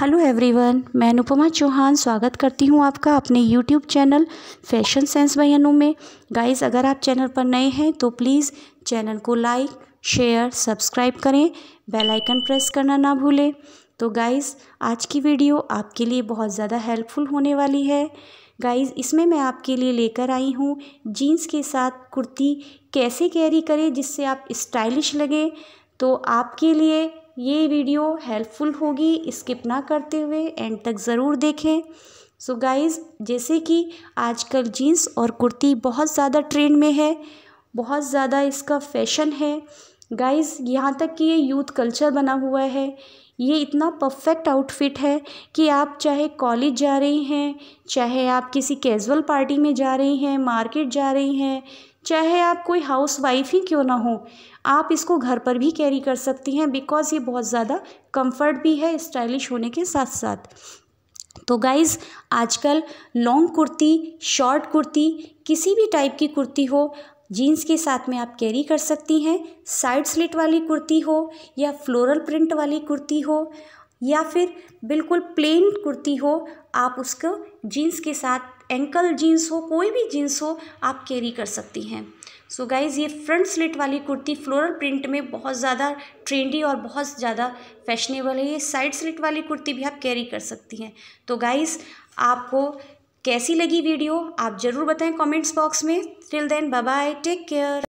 hello everyone मैं अनुपमा चौहान स्वागत करती हूँ आपका अपने यूट्यूब चैनल फैशन सेंस बहनों में गाइस अगर आप चैनल पर नए हैं तो प्लीज़ चैनल को लाइक शेयर सब्सक्राइब करें बेल आइकन प्रेस करना ना भूलें तो गाइस आज की वीडियो आपके लिए बहुत ज़्यादा हेल्पफुल होने वाली है गाइस इसमें मैं आपके लिए लेकर आई हूँ जीन्स के साथ कुर्ती कैसे कैरी करें जिससे आप स्टाइलिश लगें तो आपके लिए ये वीडियो हेल्पफुल होगी स्किप ना करते हुए एंड तक ज़रूर देखें सो so गाइस जैसे कि आजकल जीन्स और कुर्ती बहुत ज़्यादा ट्रेंड में है बहुत ज़्यादा इसका फैशन है गाइस यहाँ तक कि ये यूथ कल्चर बना हुआ है ये इतना परफेक्ट आउटफिट है कि आप चाहे कॉलेज जा रही हैं चाहे आप किसी कैजुअल पार्टी में जा रही हैं मार्केट जा रही हैं चाहे आप कोई हाउस वाइफ ही क्यों ना हो आप इसको घर पर भी कैरी कर सकती हैं बिकॉज़ ये बहुत ज़्यादा कंफर्ट भी है स्टाइलिश होने के साथ साथ तो गाइज़ आजकल लॉन्ग कुर्ती शॉर्ट कुर्ती किसी भी टाइप की कुर्ती हो जीन्स के साथ में आप कैरी कर सकती हैं साइड स्लिट वाली कुर्ती हो या फ्लोरल प्रिंट वाली कुर्ती हो या फिर बिल्कुल प्लेन कुर्ती हो आप उसको जीन्स के साथ एंकल जीन्स हो कोई भी जीन्स हो आप कैरी कर सकती हैं सो so गाइज़ ये फ्रंट स्लिट वाली कुर्ती फ्लोरल प्रिंट में बहुत ज़्यादा ट्रेंडी और बहुत ज़्यादा फैशनेबल है ये साइड स्लिट वाली कुर्ती भी आप कैरी कर सकती हैं तो गाइज़ आपको कैसी लगी वीडियो आप ज़रूर बताएं कमेंट्स बॉक्स में till then bye take care